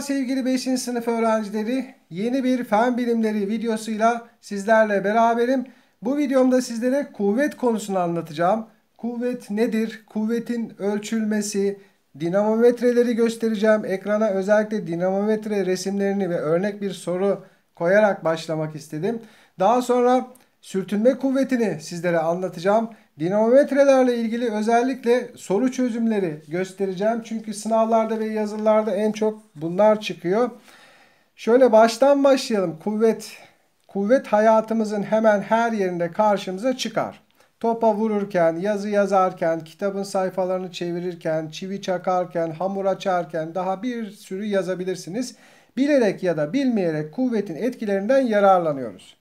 sevgili 5. sınıf öğrencileri. Yeni bir fen bilimleri videosuyla sizlerle beraberim. Bu videomda sizlere kuvvet konusunu anlatacağım. Kuvvet nedir? Kuvvetin ölçülmesi, dinamometreleri göstereceğim. Ekrana özellikle dinamometre resimlerini ve örnek bir soru koyarak başlamak istedim. Daha sonra sürtünme kuvvetini sizlere anlatacağım. Dinamometrelerle ilgili özellikle soru çözümleri göstereceğim. Çünkü sınavlarda ve yazılarda en çok bunlar çıkıyor. Şöyle baştan başlayalım. Kuvvet kuvvet hayatımızın hemen her yerinde karşımıza çıkar. Topa vururken, yazı yazarken, kitabın sayfalarını çevirirken, çivi çakarken, hamur açarken daha bir sürü yazabilirsiniz. Bilerek ya da bilmeyerek kuvvetin etkilerinden yararlanıyoruz.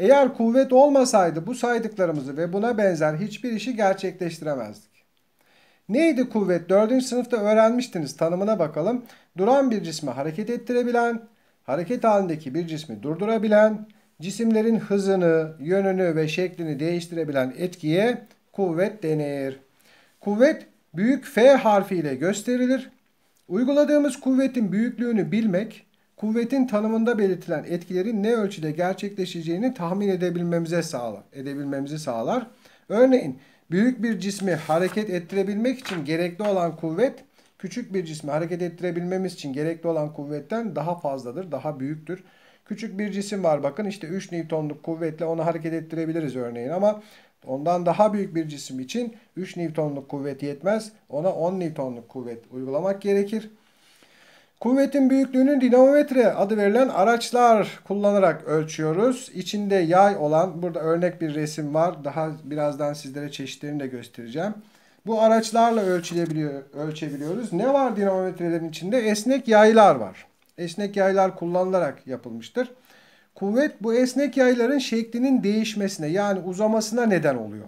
Eğer kuvvet olmasaydı bu saydıklarımızı ve buna benzer hiçbir işi gerçekleştiremezdik. Neydi kuvvet? Dördüncü sınıfta öğrenmiştiniz. Tanımına bakalım. Duran bir cismi hareket ettirebilen, hareket halindeki bir cismi durdurabilen, cisimlerin hızını, yönünü ve şeklini değiştirebilen etkiye kuvvet denir. Kuvvet büyük F harfiyle gösterilir. Uyguladığımız kuvvetin büyüklüğünü bilmek, kuvvetin tanımında belirtilen etkilerin ne ölçüde gerçekleşeceğini tahmin edebilmemize sağlar, edebilmemizi sağlar. Örneğin büyük bir cismi hareket ettirebilmek için gerekli olan kuvvet küçük bir cismi hareket ettirebilmemiz için gerekli olan kuvvetten daha fazladır, daha büyüktür. Küçük bir cisim var bakın işte 3 Newton'luk kuvvetle onu hareket ettirebiliriz örneğin ama ondan daha büyük bir cisim için 3 Newton'luk kuvvet yetmez. Ona 10 Newton'luk kuvvet uygulamak gerekir. Kuvvetin büyüklüğünü dinamometre adı verilen araçlar kullanarak ölçüyoruz. İçinde yay olan burada örnek bir resim var. Daha birazdan sizlere çeşitlerini de göstereceğim. Bu araçlarla ölçülebiliyor, ölçebiliyoruz. Ne var dinamometrelerin içinde? Esnek yaylar var. Esnek yaylar kullanılarak yapılmıştır. Kuvvet bu esnek yayların şeklinin değişmesine yani uzamasına neden oluyor.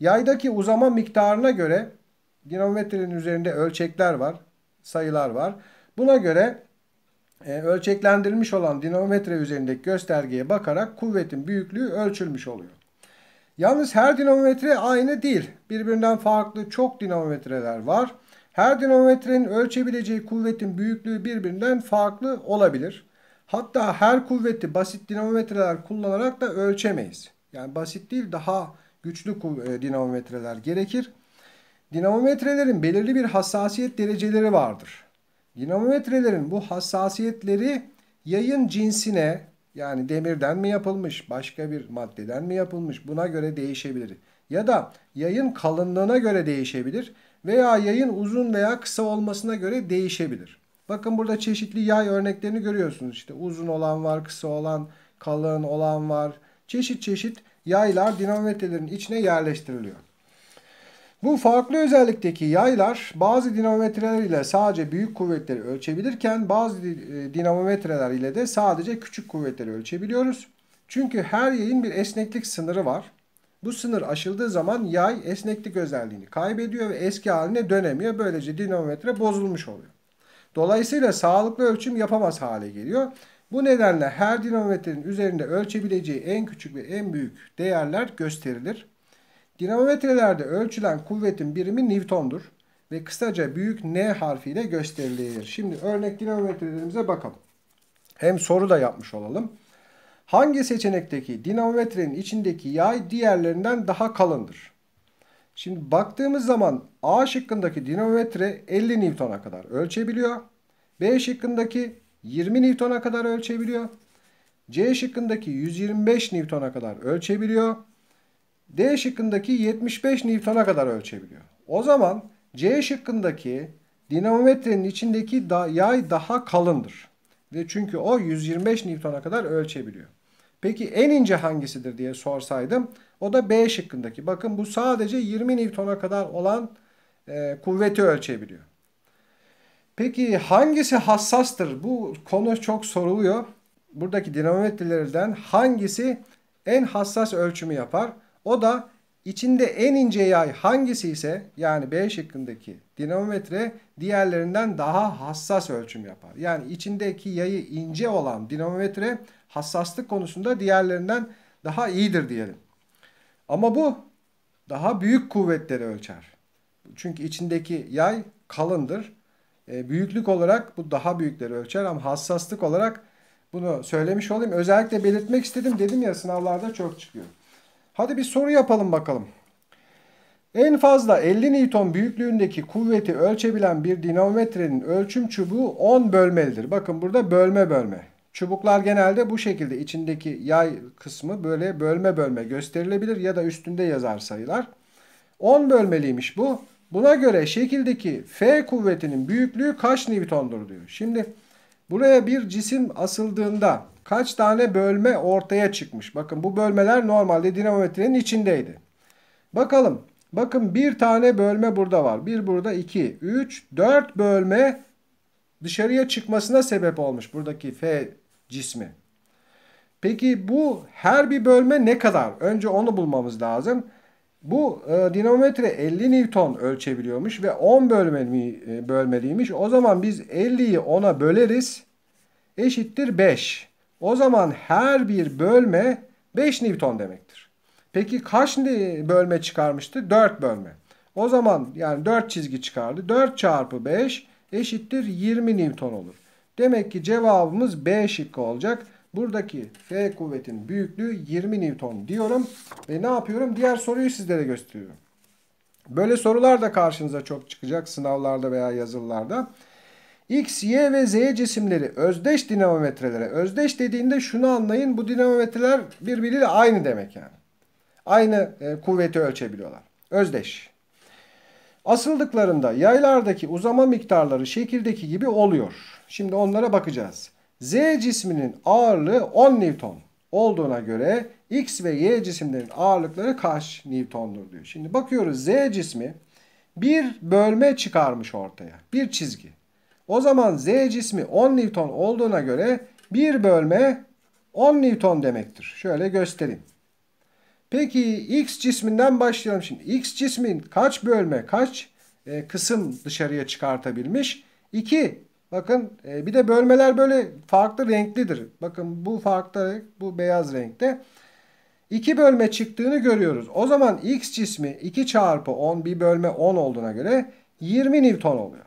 Yaydaki uzama miktarına göre dinamometrenin üzerinde ölçekler var, sayılar var. Buna göre e, ölçeklendirilmiş olan dinamometre üzerindeki göstergeye bakarak kuvvetin büyüklüğü ölçülmüş oluyor. Yalnız her dinamometre aynı değil. Birbirinden farklı çok dinamometreler var. Her dinamometrenin ölçebileceği kuvvetin büyüklüğü birbirinden farklı olabilir. Hatta her kuvveti basit dinamometreler kullanarak da ölçemeyiz. Yani basit değil daha güçlü e, dinamometreler gerekir. Dinamometrelerin belirli bir hassasiyet dereceleri vardır. Dinamometrelerin bu hassasiyetleri yayın cinsine yani demirden mi yapılmış, başka bir maddeden mi yapılmış buna göre değişebilir. Ya da yayın kalınlığına göre değişebilir veya yayın uzun veya kısa olmasına göre değişebilir. Bakın burada çeşitli yay örneklerini görüyorsunuz. İşte uzun olan var, kısa olan, kalın olan var. Çeşit çeşit yaylar dinamometrelerin içine yerleştiriliyor. Bu farklı özellikteki yaylar bazı dinamometreler ile sadece büyük kuvvetleri ölçebilirken bazı e, dinamometreler ile de sadece küçük kuvvetleri ölçebiliyoruz. Çünkü her yayın bir esneklik sınırı var. Bu sınır aşıldığı zaman yay esneklik özelliğini kaybediyor ve eski haline dönemiyor. Böylece dinamometre bozulmuş oluyor. Dolayısıyla sağlıklı ölçüm yapamaz hale geliyor. Bu nedenle her dinamometrenin üzerinde ölçebileceği en küçük ve en büyük değerler gösterilir. Dinamometrelerde ölçülen kuvvetin birimi Newton'dur ve kısaca büyük N harfiyle gösterilir. Şimdi örnek dinamometrelerimize bakalım. Hem soru da yapmış olalım. Hangi seçenekteki dinamometrenin içindeki yay diğerlerinden daha kalındır? Şimdi baktığımız zaman A şıkkındaki dinamometre 50 Newton'a kadar ölçebiliyor. B şıkkındaki 20 Newton'a kadar ölçebiliyor. C şıkkındaki 125 Newton'a kadar ölçebiliyor. D şıkkındaki 75 Newton'a kadar ölçebiliyor. O zaman C şıkkındaki dinamometrenin içindeki da yay daha kalındır. Ve çünkü o 125 Newton'a kadar ölçebiliyor. Peki en ince hangisidir diye sorsaydım o da B şıkkındaki. Bakın bu sadece 20 Newton'a kadar olan e, kuvveti ölçebiliyor. Peki hangisi hassastır? Bu konu çok soruluyor. Buradaki dinamometrelerden hangisi en hassas ölçümü yapar? O da içinde en ince yay hangisi ise yani B şıkkındaki dinamometre diğerlerinden daha hassas ölçüm yapar. Yani içindeki yayı ince olan dinamometre hassaslık konusunda diğerlerinden daha iyidir diyelim. Ama bu daha büyük kuvvetleri ölçer. Çünkü içindeki yay kalındır. E, büyüklük olarak bu daha büyükleri ölçer ama hassaslık olarak bunu söylemiş olayım. Özellikle belirtmek istedim. Dedim ya sınavlarda çok çıkıyor. Hadi bir soru yapalım bakalım. En fazla 50 Newton büyüklüğündeki kuvveti ölçebilen bir dinamometrenin ölçüm çubuğu 10 bölmelidir. Bakın burada bölme bölme. Çubuklar genelde bu şekilde içindeki yay kısmı böyle bölme bölme gösterilebilir ya da üstünde yazar sayılar. 10 bölmeliymiş bu. Buna göre şekildeki F kuvvetinin büyüklüğü kaç Newton'dur diyor. Şimdi buraya bir cisim asıldığında kaç tane bölme ortaya çıkmış. Bakın bu bölmeler normalde dinamometrenin içindeydi. Bakalım. Bakın bir tane bölme burada var. Bir burada iki, üç, dört bölme dışarıya çıkmasına sebep olmuş buradaki F cismi. Peki bu her bir bölme ne kadar? Önce onu bulmamız lazım. Bu e, dinamometre 50 Newton ölçebiliyormuş ve 10 bölme e, bölmeliymiş. O zaman biz 50'yi 10'a böleriz. Eşittir 5. O zaman her bir bölme 5 Newton demektir. Peki kaç bölme çıkarmıştı? 4 bölme. O zaman yani 4 çizgi çıkardı. 4 çarpı 5 eşittir 20 Newton olur. Demek ki cevabımız B şıkkı olacak. Buradaki F kuvvetin büyüklüğü 20 Newton diyorum. Ve ne yapıyorum? Diğer soruyu sizlere gösteriyorum. Böyle sorular da karşınıza çok çıkacak sınavlarda veya yazılılarda. X, Y ve Z cisimleri özdeş dinamometrelere. Özdeş dediğinde şunu anlayın bu dinamometreler birbiriyle aynı demek yani. Aynı e, kuvveti ölçebiliyorlar. Özdeş. Asıldıklarında yaylardaki uzama miktarları şekildeki gibi oluyor. Şimdi onlara bakacağız. Z cisminin ağırlığı 10 Newton olduğuna göre X ve Y cisimlerin ağırlıkları kaç Newton'dur diyor. Şimdi bakıyoruz Z cismi bir bölme çıkarmış ortaya. Bir çizgi. O zaman Z cismi 10 Newton olduğuna göre 1 bölme 10 Newton demektir. Şöyle göstereyim. Peki X cisminden başlayalım şimdi. X cismin kaç bölme kaç e, kısım dışarıya çıkartabilmiş? 2. Bakın e, bir de bölmeler böyle farklı renklidir. Bakın bu farklı bu beyaz renkte. 2 bölme çıktığını görüyoruz. O zaman X cismi 2 çarpı 10 bir bölme 10 olduğuna göre 20 Newton oluyor.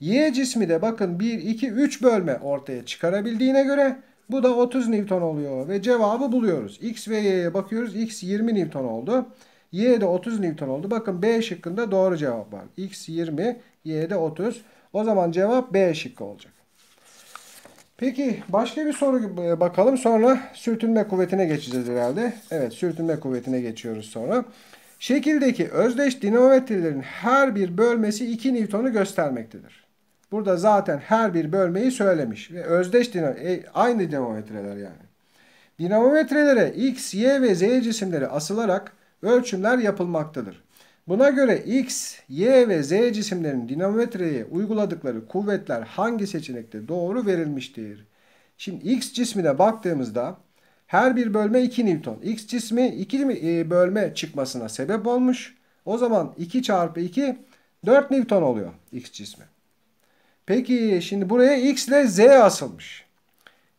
Y cismi de bakın 1, 2, 3 bölme ortaya çıkarabildiğine göre bu da 30 Newton oluyor ve cevabı buluyoruz. X ve Y'ye bakıyoruz. X 20 Newton oldu. Y de 30 Newton oldu. Bakın B şıkkında doğru cevap var. X 20, Y de 30. O zaman cevap B şıkkı olacak. Peki başka bir soru e, bakalım. Sonra sürtünme kuvvetine geçeceğiz herhalde. Evet sürtünme kuvvetine geçiyoruz sonra. Şekildeki özdeş dinamometrelerin her bir bölmesi 2 Newton'u göstermektedir. Burada zaten her bir bölmeyi söylemiş. Ve özdeş dinam e, aynı dinamometreler yani. Dinamometrelere x, y ve z cisimleri asılarak ölçümler yapılmaktadır. Buna göre x, y ve z cisimlerin dinamometreye uyguladıkları kuvvetler hangi seçenekte doğru verilmiştir? Şimdi x cismine baktığımızda her bir bölme 2 Newton. X cismi 2 e, bölme çıkmasına sebep olmuş. O zaman 2 çarpı 2 4 Newton oluyor x cismi. Peki şimdi buraya x ile z asılmış.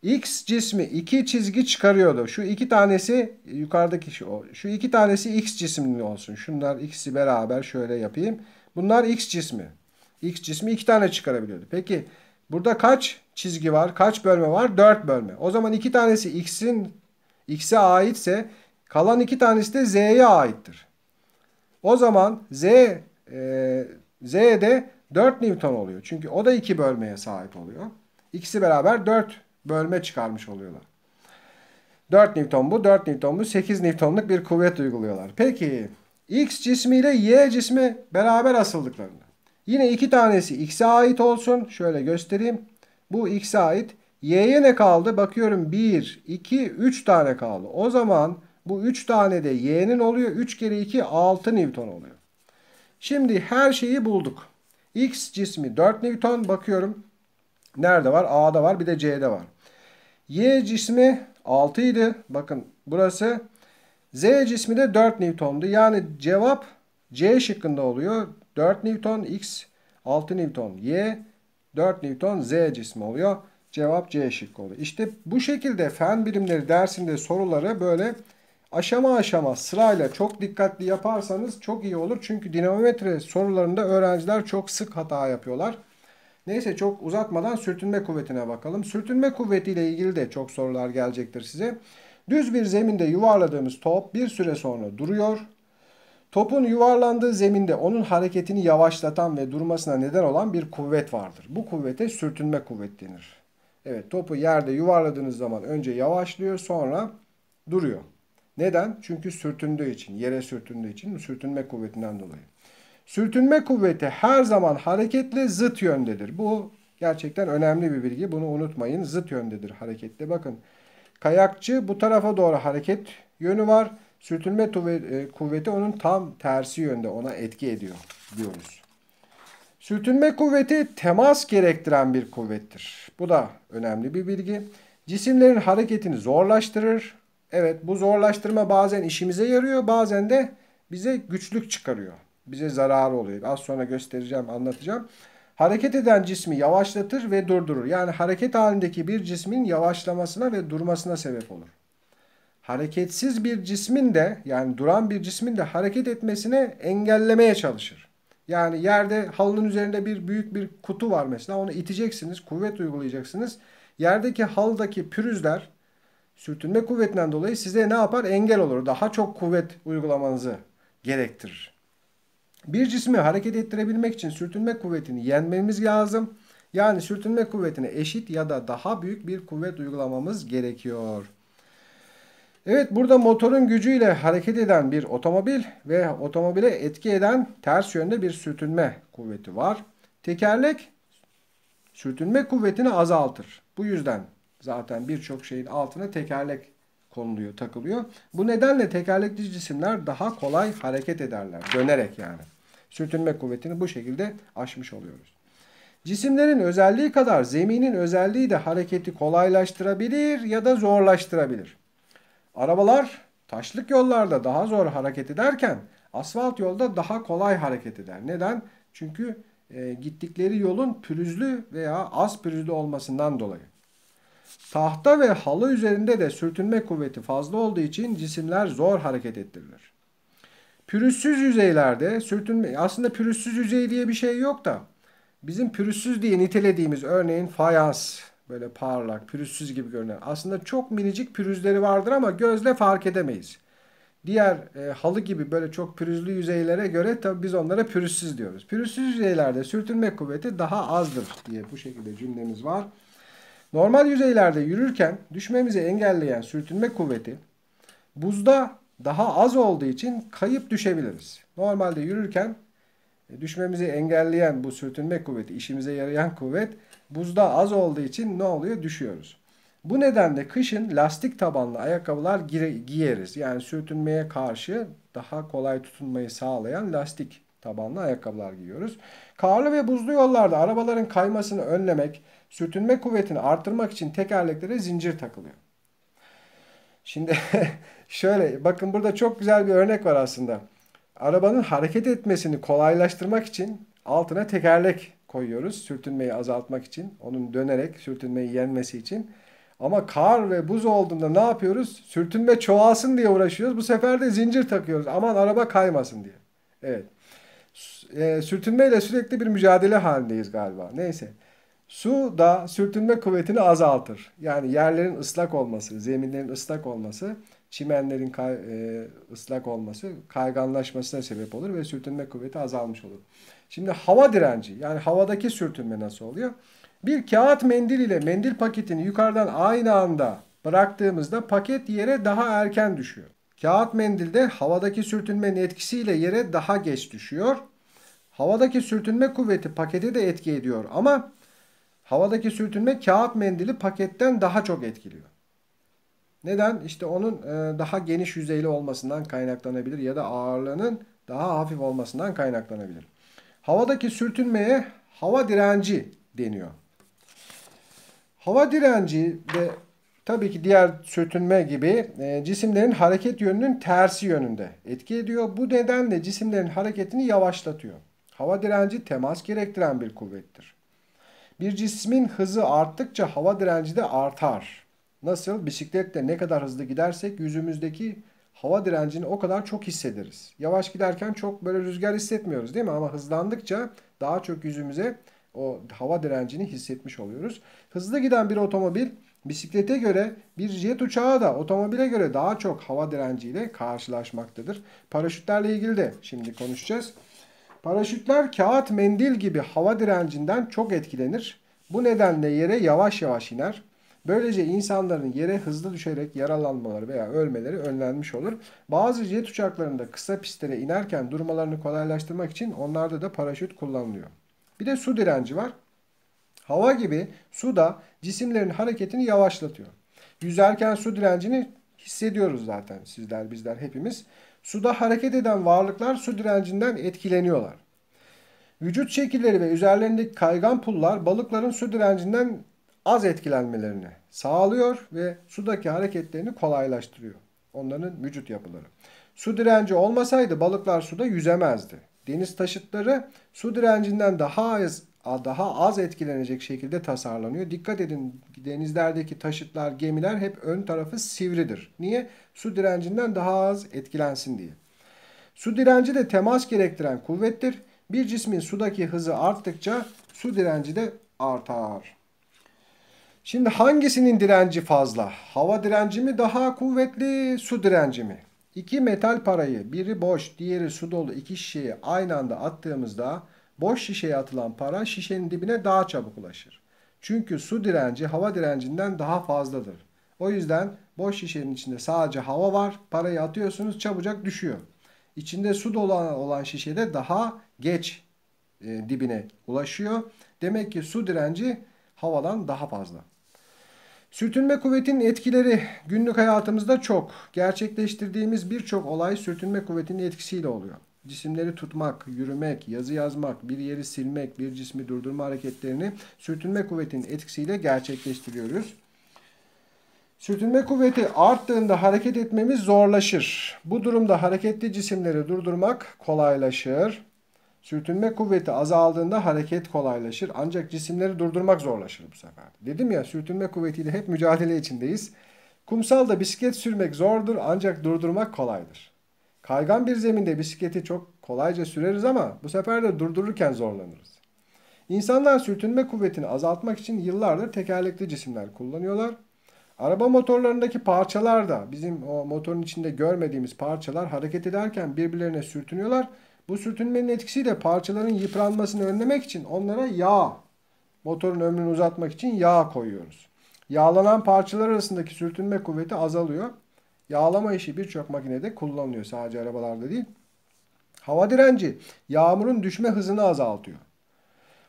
X cismi iki çizgi çıkarıyordu. Şu iki tanesi yukarıdaki şu, şu iki tanesi x cisminin olsun. Şunlar x'i beraber şöyle yapayım. Bunlar x cismi. X cismi iki tane çıkarabiliyordu. Peki burada kaç çizgi var? Kaç bölme var? Dört bölme. O zaman iki tanesi x'in x'e aitse kalan iki tanesi de z'ye aittir. O zaman z e, z'de 4 Newton oluyor. Çünkü o da 2 bölmeye sahip oluyor. İkisi beraber 4 bölme çıkarmış oluyorlar. 4 Newton bu, 4 Newton bu, 8 Newton'luk bir kuvvet uyguluyorlar. Peki X cismi ile Y cismi beraber asıldıklarında. Yine iki tanesi X'e ait olsun. Şöyle göstereyim. Bu X'e ait. Y'ye ne kaldı? Bakıyorum 1, 2, 3 tane kaldı. O zaman bu 3 tane de Y'nin oluyor. 3 kere 2, 6 Newton oluyor. Şimdi her şeyi bulduk. X cismi 4 Newton. Bakıyorum. Nerede var? A'da var. Bir de C'de var. Y cismi 6 idi. Bakın burası. Z cismi de 4 Newton'du. Yani cevap C şıkkında oluyor. 4 Newton, X 6 Newton, Y 4 Newton, Z cismi oluyor. Cevap C şıkkı oluyor. İşte bu şekilde fen bilimleri dersinde soruları böyle aşama aşama sırayla çok dikkatli yaparsanız çok iyi olur. Çünkü dinamometre sorularında öğrenciler çok sık hata yapıyorlar. Neyse çok uzatmadan sürtünme kuvvetine bakalım. Sürtünme kuvvetiyle ilgili de çok sorular gelecektir size. Düz bir zeminde yuvarladığımız top bir süre sonra duruyor. Topun yuvarlandığı zeminde onun hareketini yavaşlatan ve durmasına neden olan bir kuvvet vardır. Bu kuvvete sürtünme kuvvet denir. Evet topu yerde yuvarladığınız zaman önce yavaşlıyor sonra duruyor. Neden? Çünkü sürtündüğü için, yere sürtündüğü için sürtünme kuvvetinden dolayı. Sürtünme kuvveti her zaman hareketli zıt yöndedir. Bu gerçekten önemli bir bilgi. Bunu unutmayın. Zıt yöndedir hareketli. Bakın kayakçı bu tarafa doğru hareket yönü var. Sürtünme e, kuvveti onun tam tersi yönde ona etki ediyor diyoruz. Sürtünme kuvveti temas gerektiren bir kuvvettir. Bu da önemli bir bilgi. Cisimlerin hareketini zorlaştırır, Evet bu zorlaştırma bazen işimize yarıyor bazen de bize güçlük çıkarıyor. Bize zararı oluyor. Az sonra göstereceğim anlatacağım. Hareket eden cismi yavaşlatır ve durdurur. Yani hareket halindeki bir cismin yavaşlamasına ve durmasına sebep olur. Hareketsiz bir cismin de yani duran bir cismin de hareket etmesine engellemeye çalışır. Yani yerde halının üzerinde bir büyük bir kutu var mesela onu iteceksiniz, kuvvet uygulayacaksınız. Yerdeki haldaki pürüzler sürtünme kuvvetinden dolayı size ne yapar? Engel olur. Daha çok kuvvet uygulamanızı gerektirir. Bir cismi hareket ettirebilmek için sürtünme kuvvetini yenmemiz lazım. Yani sürtünme kuvvetine eşit ya da daha büyük bir kuvvet uygulamamız gerekiyor. Evet burada motorun gücüyle hareket eden bir otomobil ve otomobile etki eden ters yönde bir sürtünme kuvveti var. Tekerlek sürtünme kuvvetini azaltır. Bu yüzden Zaten birçok şeyin altına tekerlek konuluyor, takılıyor. Bu nedenle tekerlekli cisimler daha kolay hareket ederler. Dönerek yani. Sürtünme kuvvetini bu şekilde aşmış oluyoruz. Cisimlerin özelliği kadar zeminin özelliği de hareketi kolaylaştırabilir ya da zorlaştırabilir. Arabalar taşlık yollarda daha zor hareket ederken asfalt yolda daha kolay hareket eder. Neden? Çünkü e, gittikleri yolun pürüzlü veya az pürüzlü olmasından dolayı. Tahta ve halı üzerinde de sürtünme kuvveti fazla olduğu için cisimler zor hareket ettirilir. Pürüzsüz yüzeylerde sürtünme aslında pürüzsüz yüzey diye bir şey yok da bizim pürüzsüz diye nitelediğimiz örneğin fayans böyle parlak pürüzsüz gibi görünen aslında çok minicik pürüzleri vardır ama gözle fark edemeyiz. Diğer e, halı gibi böyle çok pürüzlü yüzeylere göre tabi biz onlara pürüzsüz diyoruz. Pürüzsüz yüzeylerde sürtünme kuvveti daha azdır diye bu şekilde cümlemiz var. Normal yüzeylerde yürürken düşmemizi engelleyen sürtünme kuvveti buzda daha az olduğu için kayıp düşebiliriz. Normalde yürürken e, düşmemizi engelleyen bu sürtünme kuvveti, işimize yarayan kuvvet buzda az olduğu için ne oluyor? Düşüyoruz. Bu nedenle kışın lastik tabanlı ayakkabılar giyeriz. Yani sürtünmeye karşı daha kolay tutunmayı sağlayan lastik tabanlı ayakkabılar giyiyoruz. Karlı ve buzlu yollarda arabaların kaymasını önlemek, sürtünme kuvvetini artırmak için tekerleklere zincir takılıyor. Şimdi şöyle bakın burada çok güzel bir örnek var aslında. Arabanın hareket etmesini kolaylaştırmak için altına tekerlek koyuyoruz. Sürtünmeyi azaltmak için. Onun dönerek sürtünmeyi yenmesi için. Ama kar ve buz olduğunda ne yapıyoruz? Sürtünme çoğalsın diye uğraşıyoruz. Bu sefer de zincir takıyoruz. Aman araba kaymasın diye. Evet e, sürtünmeyle sürekli bir mücadele halindeyiz galiba. Neyse. Su da sürtünme kuvvetini azaltır. Yani yerlerin ıslak olması, zeminlerin ıslak olması, çimenlerin kay, e, ıslak olması kayganlaşmasına sebep olur ve sürtünme kuvveti azalmış olur. Şimdi hava direnci yani havadaki sürtünme nasıl oluyor? Bir kağıt mendil ile mendil paketini yukarıdan aynı anda bıraktığımızda paket yere daha erken düşüyor. Kağıt mendilde havadaki sürtünmenin etkisiyle yere daha geç düşüyor. Havadaki sürtünme kuvveti paketi de etki ediyor ama havadaki sürtünme kağıt mendili paketten daha çok etkiliyor. Neden? İşte onun e, daha geniş yüzeyli olmasından kaynaklanabilir ya da ağırlığının daha hafif olmasından kaynaklanabilir. Havadaki sürtünmeye hava direnci deniyor. Hava direnci de tabii ki diğer sürtünme gibi e, cisimlerin hareket yönünün tersi yönünde etki ediyor. Bu nedenle cisimlerin hareketini yavaşlatıyor. Hava direnci temas gerektiren bir kuvvettir. Bir cismin hızı arttıkça hava direnci de artar. Nasıl? Bisikletle ne kadar hızlı gidersek yüzümüzdeki hava direncini o kadar çok hissederiz. Yavaş giderken çok böyle rüzgar hissetmiyoruz değil mi? Ama hızlandıkça daha çok yüzümüze o hava direncini hissetmiş oluyoruz. Hızlı giden bir otomobil Bisiklete göre bir jet uçağı da otomobile göre daha çok hava direnciyle karşılaşmaktadır. Paraşütlerle ilgili de şimdi konuşacağız. Paraşütler kağıt mendil gibi hava direncinden çok etkilenir. Bu nedenle yere yavaş yavaş iner. Böylece insanların yere hızlı düşerek yaralanmaları veya ölmeleri önlenmiş olur. Bazı jet uçaklarında kısa pistlere inerken durmalarını kolaylaştırmak için onlarda da paraşüt kullanılıyor. Bir de su direnci var hava gibi su da cisimlerin hareketini yavaşlatıyor. Yüzerken su direncini hissediyoruz zaten sizler bizler hepimiz. Suda hareket eden varlıklar su direncinden etkileniyorlar. Vücut şekilleri ve üzerlerindeki kaygan pullar balıkların su direncinden az etkilenmelerini sağlıyor ve sudaki hareketlerini kolaylaştırıyor. Onların vücut yapıları. Su direnci olmasaydı balıklar suda yüzemezdi. Deniz taşıtları su direncinden daha az daha az etkilenecek şekilde tasarlanıyor. Dikkat edin denizlerdeki taşıtlar, gemiler hep ön tarafı sivridir. Niye? Su direncinden daha az etkilensin diye. Su direnci de temas gerektiren kuvvettir. Bir cismin sudaki hızı arttıkça su direnci de artar. Şimdi hangisinin direnci fazla? Hava direnci mi daha kuvvetli, su direnci mi? İki metal parayı, biri boş, diğeri su dolu iki şişeyi aynı anda attığımızda Boş şişeye atılan para şişenin dibine daha çabuk ulaşır. Çünkü su direnci hava direncinden daha fazladır. O yüzden boş şişenin içinde sadece hava var. Parayı atıyorsunuz çabucak düşüyor. İçinde su dolu olan şişede daha geç e, dibine ulaşıyor. Demek ki su direnci havadan daha fazla. Sürtünme kuvvetinin etkileri günlük hayatımızda çok. Gerçekleştirdiğimiz birçok olay sürtünme kuvvetinin etkisiyle oluyor cisimleri tutmak, yürümek, yazı yazmak, bir yeri silmek, bir cismi durdurma hareketlerini sürtünme kuvvetinin etkisiyle gerçekleştiriyoruz. Sürtünme kuvveti arttığında hareket etmemiz zorlaşır. Bu durumda hareketli cisimleri durdurmak kolaylaşır. Sürtünme kuvveti azaldığında hareket kolaylaşır. Ancak cisimleri durdurmak zorlaşır bu sefer. Dedim ya sürtünme kuvvetiyle hep mücadele içindeyiz. Kumsalda bisiklet sürmek zordur ancak durdurmak kolaydır. Kaygan bir zeminde bisikleti çok kolayca süreriz ama bu sefer de durdururken zorlanırız. İnsanlar sürtünme kuvvetini azaltmak için yıllardır tekerlekli cisimler kullanıyorlar. Araba motorlarındaki parçalar da bizim o motorun içinde görmediğimiz parçalar hareket ederken birbirlerine sürtünüyorlar. Bu sürtünmenin etkisiyle parçaların yıpranmasını önlemek için onlara yağ, motorun ömrünü uzatmak için yağ koyuyoruz. Yağlanan parçalar arasındaki sürtünme kuvveti azalıyor. Yağlama işi birçok makinede kullanılıyor sadece arabalarda değil. Hava direnci yağmurun düşme hızını azaltıyor.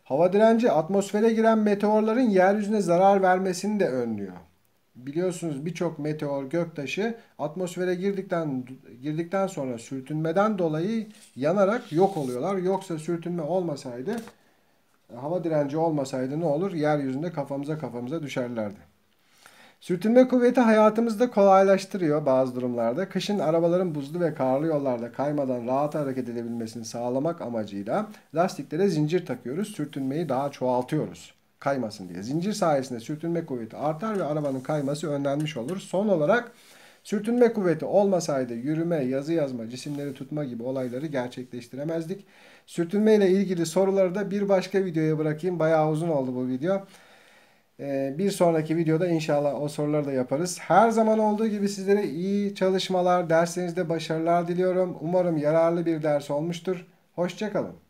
Hava direnci atmosfere giren meteorların yeryüzüne zarar vermesini de önlüyor. Biliyorsunuz birçok meteor göktaşı atmosfere girdikten girdikten sonra sürtünmeden dolayı yanarak yok oluyorlar. Yoksa sürtünme olmasaydı hava direnci olmasaydı ne olur? Yeryüzünde kafamıza kafamıza düşerlerdi. Sürtünme kuvveti hayatımızda kolaylaştırıyor bazı durumlarda. Kışın arabaların buzlu ve karlı yollarda kaymadan rahat hareket edebilmesini sağlamak amacıyla lastiklere zincir takıyoruz. Sürtünmeyi daha çoğaltıyoruz kaymasın diye. Zincir sayesinde sürtünme kuvveti artar ve arabanın kayması önlenmiş olur. Son olarak sürtünme kuvveti olmasaydı yürüme, yazı yazma, cisimleri tutma gibi olayları gerçekleştiremezdik. Sürtünme ile ilgili soruları da bir başka videoya bırakayım. Bayağı uzun oldu bu video. Ee, bir sonraki videoda inşallah o soruları da yaparız. Her zaman olduğu gibi sizlere iyi çalışmalar, derslerinizde başarılar diliyorum. Umarım yararlı bir ders olmuştur. Hoşçakalın.